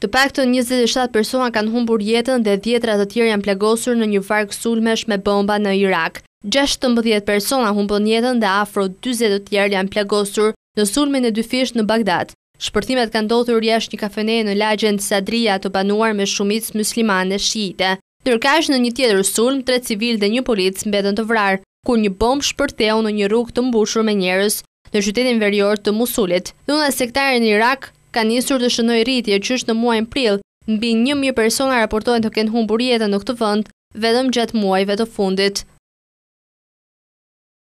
Të pak të 27 persona kanë humbur jetën dhe djetra të tjerë janë plegosur në një farkë sulmesh me bomba në Irak. 16 persona humbën jetën dhe afro 20 të tjerë janë plegosur në sulmin e dyfisht në Bagdad. Shpërtimet kanë të rrjesh një kafene në lagjën të Sadria të banuar me shumic muslimane shiite. Nërkash në një tjetër sulm, tre civil dhe një polic mbetën të vrarë, kur një bomb shpërtheu në një rrug të mbushur me njerës në qytetin verjor të Musulit. Dhuna sektarën Irak Ka njësur të shënoj rritje që është në muajnë pril, në bin një mjë persona raportojnë të kënë humbur jetën në këtë vënd, vedëm gjatë muajve të fundit.